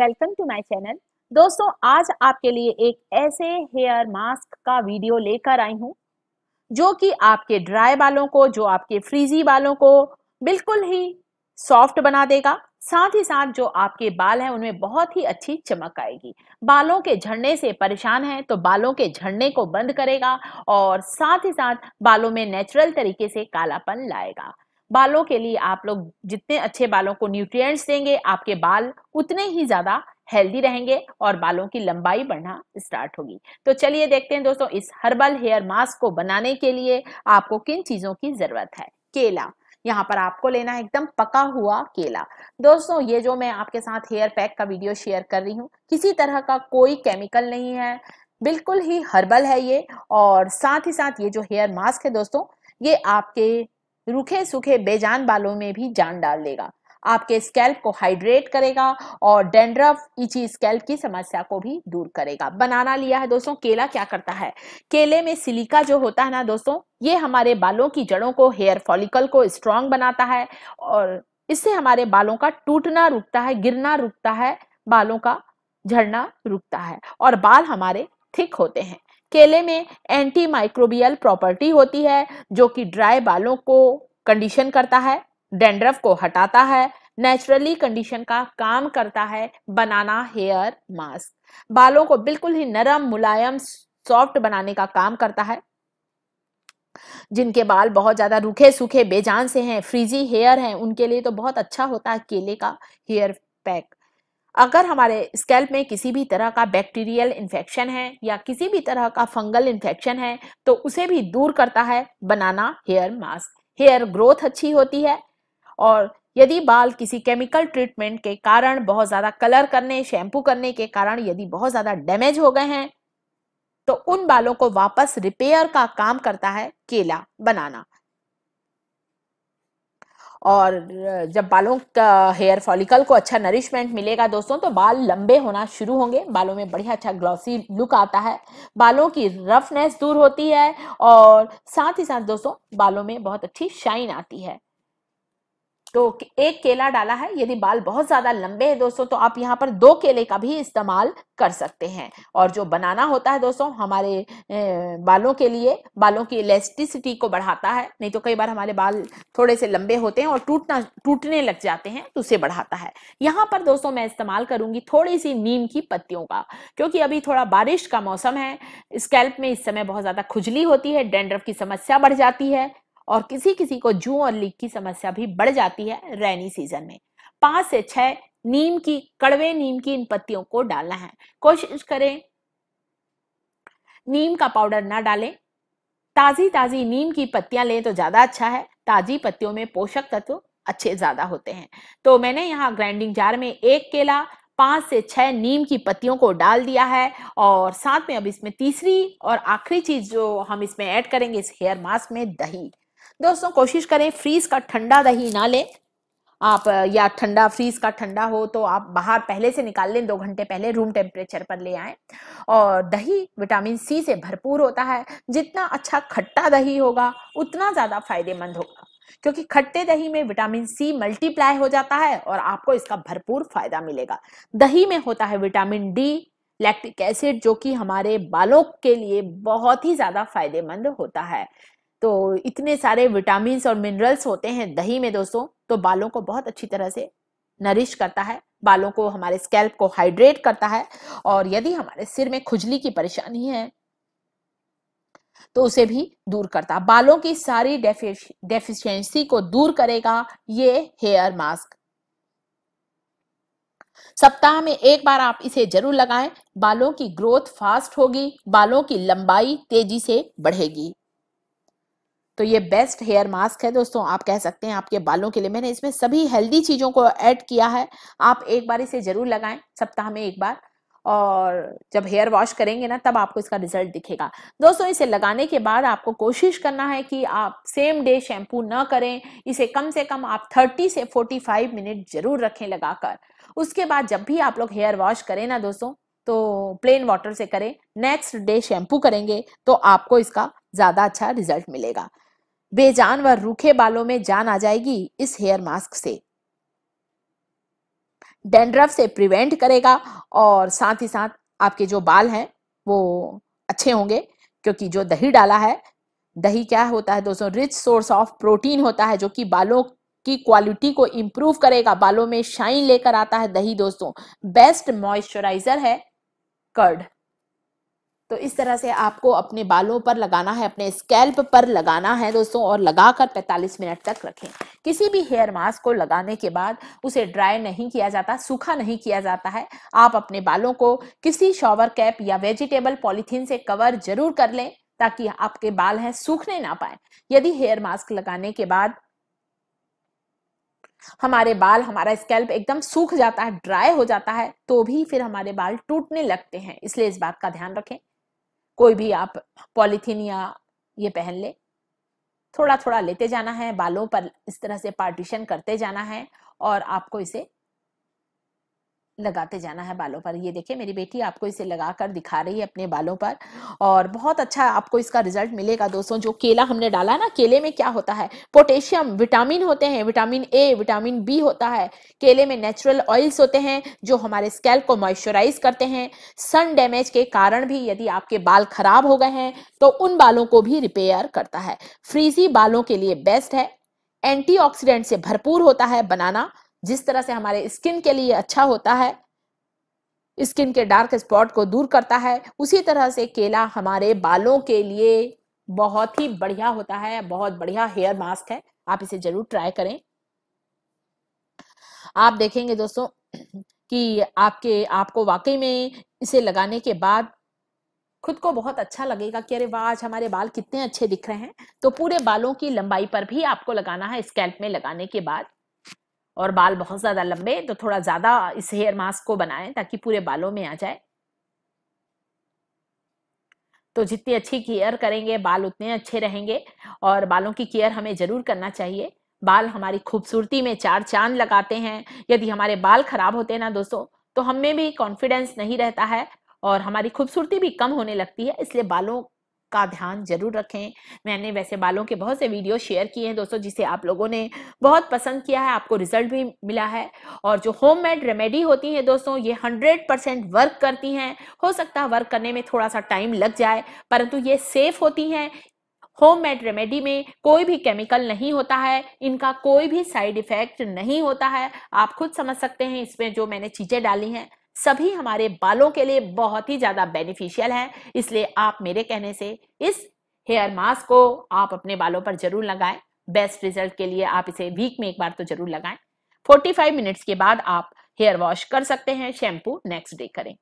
welcome to my channel दोस्तों आज आपके लिए एक ऐसे हेयर मास्क का वीडियो लेकर आई हूं जो कि आपके ड्राई बालों को जो आपके फ्रीजी बालों को बिल्कुल ही सॉफ्ट बना देगा साथ ही साथ जो आपके बाल हैं उनमें बहुत ही अच्छी चमक आएगी बालों के झड़ने से परेशान हैं तो बालों के झड़ने को बंद करेगा और साथ ही साथ बालों में नेचुरल तरीके से कालापन लाएगा बालों के लिए आप लोग जितने अच्छे बालों को न्यूट्रिएंट्स देंगे आपके बाल उतने ही ज्यादा हेल्दी रहेंगे और बालों की लंबाई बढ़ना स्टार्ट होगी तो चलिए देखते हैं दोस्तों इस हर्बल हेयर मास्क को बनाने के लिए आपको किन चीजों की जरूरत है केला यहाँ पर आपको लेना है एकदम पका हुआ केला दोस्तों ये जो मैं आपके साथ हेयर पैक का वीडियो शेयर कर रही हूँ किसी तरह का कोई केमिकल नहीं है बिल्कुल ही हर्बल है ये और साथ ही साथ ये जो हेयर मास्क है दोस्तों ये आपके रूखे सूखे बेजान बालों में भी जान डाल देगा आपके स्कैल्प को हाइड्रेट करेगा और डेंड्रफ इची स्कैल्प की समस्या को भी दूर करेगा बनाना लिया है दोस्तों केला क्या करता है केले में सिलिका जो होता है ना दोस्तों ये हमारे बालों की जड़ों को हेयर फॉलिकल को स्ट्रांग बनाता है और इससे हमारे बालों का टूटना रुकता है गिरना रुकता है बालों का झड़ना रुकता है और बाल हमारे थिक होते हैं केले में एंटी माइक्रोबियल प्रॉपर्टी होती है जो कि ड्राई बालों को कंडीशन करता है डेंड्रफ को हटाता है नेचुरली कंडीशन का काम करता है बनाना हेयर मास्क बालों को बिल्कुल ही नरम मुलायम सॉफ्ट बनाने का काम करता है जिनके बाल बहुत ज़्यादा रूखे सूखे बेजान से हैं फ्रीजी हेयर हैं उनके लिए तो बहुत अच्छा होता है केले का हेयर पैक अगर हमारे स्कैल्प में किसी भी तरह का बैक्टीरियल इन्फेक्शन है या किसी भी तरह का फंगल इन्फेक्शन है तो उसे भी दूर करता है banana hair mask hair growth अच्छी होती है और यदि बाल किसी केमिकल ट्रीटमेंट के कारण बहुत ज़्यादा कलर करने शैम्पू करने के कारण यदि बहुत ज़्यादा डैमेज हो गए हैं तो उन बालों को वापस रिपेयर का काम करता है केला बनाना और जब बालों का हेयर फॉलिकल को अच्छा नरिशमेंट मिलेगा दोस्तों तो बाल लंबे होना शुरू होंगे बालों में बढ़िया अच्छा ग्लॉसी लुक आता है बालों की रफनेस दूर होती है और साथ ही साथ दोस्तों बालों में बहुत अच्छी शाइन आती है तो एक केला डाला है यदि बाल बहुत ज़्यादा लंबे हैं दोस्तों तो आप यहाँ पर दो केले का भी इस्तेमाल कर सकते हैं और जो बनाना होता है दोस्तों हमारे बालों के लिए बालों की इलेस्टिसिटी को बढ़ाता है नहीं तो कई बार हमारे बाल थोड़े से लंबे होते हैं और टूटना टूटने लग जाते हैं तो उसे बढ़ाता है यहाँ पर दोस्तों मैं इस्तेमाल करूंगी थोड़ी सी नीम की पत्तियों का क्योंकि अभी थोड़ा बारिश का मौसम है स्कैल्प में इस समय बहुत ज़्यादा खुजली होती है डेंड्रफ की समस्या बढ़ जाती है और किसी किसी को जू और लीक की समस्या भी बढ़ जाती है रेनी सीजन में पांच से छह नीम की कड़वे नीम की इन पत्तियों को डालना है कोशिश करें नीम का पाउडर ना डालें ताजी ताजी नीम की पत्तियां लें तो ज्यादा अच्छा है ताजी पत्तियों में पोषक तत्व अच्छे ज्यादा होते हैं तो मैंने यहाँ ग्राइंडिंग जार में एक केला पांच से छह नीम की पत्तियों को डाल दिया है और साथ में अब इसमें तीसरी और आखिरी चीज जो हम इसमें ऐड करेंगे इस हेयर मास्क में दही दोस्तों कोशिश करें फ्रीज का ठंडा दही ना लें आप या ठंडा फ्रीज का ठंडा हो तो आप बाहर पहले से निकाल लें दो घंटे पहले रूम टेम्परेचर पर ले आए और दही विटामिन सी से भरपूर होता है जितना अच्छा खट्टा दही होगा उतना ज़्यादा फायदेमंद होगा क्योंकि खट्टे दही में विटामिन सी मल्टीप्लाई हो जाता है और आपको इसका भरपूर फायदा मिलेगा दही में होता है विटामिन डी लैक्टिक एसिड जो कि हमारे बालों के लिए बहुत ही ज़्यादा फायदेमंद होता है तो इतने सारे विटामिन और मिनरल्स होते हैं दही में दोस्तों तो बालों को बहुत अच्छी तरह से नरिश करता है बालों को हमारे स्कैल्प को हाइड्रेट करता है और यदि हमारे सिर में खुजली की परेशानी है तो उसे भी दूर करता बालों की सारी डेफिशिएंसी को दूर करेगा ये हेयर मास्क सप्ताह में एक बार आप इसे जरूर लगाएं बालों की ग्रोथ फास्ट होगी बालों की लंबाई तेजी से बढ़ेगी तो ये बेस्ट हेयर मास्क है दोस्तों आप कह सकते हैं आपके बालों के लिए मैंने इसमें सभी हेल्दी चीज़ों को ऐड किया है आप एक बार इसे ज़रूर लगाएं सप्ताह में एक बार और जब हेयर वॉश करेंगे ना तब आपको इसका रिजल्ट दिखेगा दोस्तों इसे लगाने के बाद आपको कोशिश करना है कि आप सेम डे शैम्पू ना करें इसे कम से कम आप 30 से 45 मिनट जरूर रखें लगाकर उसके बाद जब भी आप लोग हेयर वॉश करें ना दोस्तों तो प्लेन वाटर से करें नेक्स्ट डे शैम्पू करेंगे तो आपको इसका ज़्यादा अच्छा रिजल्ट मिलेगा बेजान व रूखे बालों में जान आ जाएगी इस हेयर मास्क से डेंड्रफ से प्रिवेंट करेगा और साथ ही साथ आपके जो बाल हैं वो अच्छे होंगे क्योंकि जो दही डाला है दही क्या होता है दोस्तों रिच सोर्स ऑफ प्रोटीन होता है जो कि बालों की क्वालिटी को इम्प्रूव करेगा बालों में शाइन लेकर आता है दही दोस्तों बेस्ट मॉइस्चराइजर है कर्ड तो इस तरह से आपको अपने बालों पर लगाना है अपने स्कैल्प पर लगाना है दोस्तों और लगाकर 45 मिनट तक रखें किसी भी हेयर मास्क को लगाने के बाद उसे ड्राई नहीं किया जाता सूखा नहीं किया जाता है आप अपने बालों को किसी शॉवर कैप या वेजिटेबल पॉलीथीन से कवर जरूर कर लें ताकि आपके बाल हैं सूखने ना पाए यदि हेयर मास्क लगाने के बाद हमारे बाल हमारा स्कैल्प एकदम सूख जाता है ड्राई हो जाता है तो भी फिर हमारे बाल टूटने लगते हैं इसलिए इस बात का ध्यान रखें कोई भी आप पॉलीथीन या ये पहन ले थोड़ा थोड़ा लेते जाना है बालों पर इस तरह से पार्टीशन करते जाना है और आपको इसे लगाते जाना है बालों पर ये देखिए मेरी बेटी आपको इसे लगा कर दिखा रही है अपने बालों पर और बहुत अच्छा आपको इसका रिजल्ट मिलेगा दोस्तों जो केला हमने डाला ना केले में क्या होता है पोटेशियम विटामिन होते हैं विटामिन ए विटामिन बी होता है केले में नेचुरल ऑयल्स होते हैं जो हमारे स्कैल्प को मॉइस्चराइज करते हैं सन डैमेज के कारण भी यदि आपके बाल खराब हो गए हैं तो उन बालों को भी रिपेयर करता है फ्रीजी बालों के लिए बेस्ट है एंटीऑक्सीडेंट से भरपूर होता है बनाना जिस तरह से हमारे स्किन के लिए अच्छा होता है स्किन के डार्क स्पॉट को दूर करता है उसी तरह से केला हमारे बालों के लिए बहुत ही बढ़िया होता है बहुत बढ़िया हेयर मास्क है आप इसे जरूर ट्राई करें आप देखेंगे दोस्तों कि आपके आपको वाकई में इसे लगाने के बाद खुद को बहुत अच्छा लगेगा कि अरे वाह आज हमारे बाल कितने अच्छे दिख रहे हैं तो पूरे बालों की लंबाई पर भी आपको लगाना है स्कैल्प में लगाने के बाद और बाल बहुत ज़्यादा लंबे तो थोड़ा ज़्यादा इस हेयर मास्क को बनाएं ताकि पूरे बालों में आ जाए तो जितनी अच्छी केयर करेंगे बाल उतने अच्छे रहेंगे और बालों की केयर हमें ज़रूर करना चाहिए बाल हमारी खूबसूरती में चार चांद लगाते हैं यदि हमारे बाल खराब होते हैं ना दोस्तों तो हमें भी कॉन्फिडेंस नहीं रहता है और हमारी खूबसूरती भी कम होने लगती है इसलिए बालों उसका ध्यान जरूर रखें मैंने वैसे बालों के बहुत से वीडियो शेयर किए हैं दोस्तों जिसे आप लोगों ने बहुत पसंद किया है आपको रिजल्ट भी मिला है और जो होम मेड रेमेडी होती है दोस्तों ये हंड्रेड परसेंट वर्क करती हैं हो सकता है वर्क करने में थोड़ा सा टाइम लग जाए परंतु ये सेफ होती हैं होम मेड रेमेडी में कोई भी केमिकल नहीं होता है इनका कोई भी साइड इफेक्ट नहीं होता है आप खुद समझ सकते हैं इसमें जो मैंने चीज़ें डाली हैं सभी हमारे बालों के लिए बहुत ही ज़्यादा बेनिफिशियल है इसलिए आप मेरे कहने से इस हेयर मास्क को आप अपने बालों पर जरूर लगाएं बेस्ट रिजल्ट के लिए आप इसे वीक में एक बार तो जरूर लगाएं 45 मिनट्स के बाद आप हेयर वॉश कर सकते हैं शैम्पू नेक्स्ट डे करें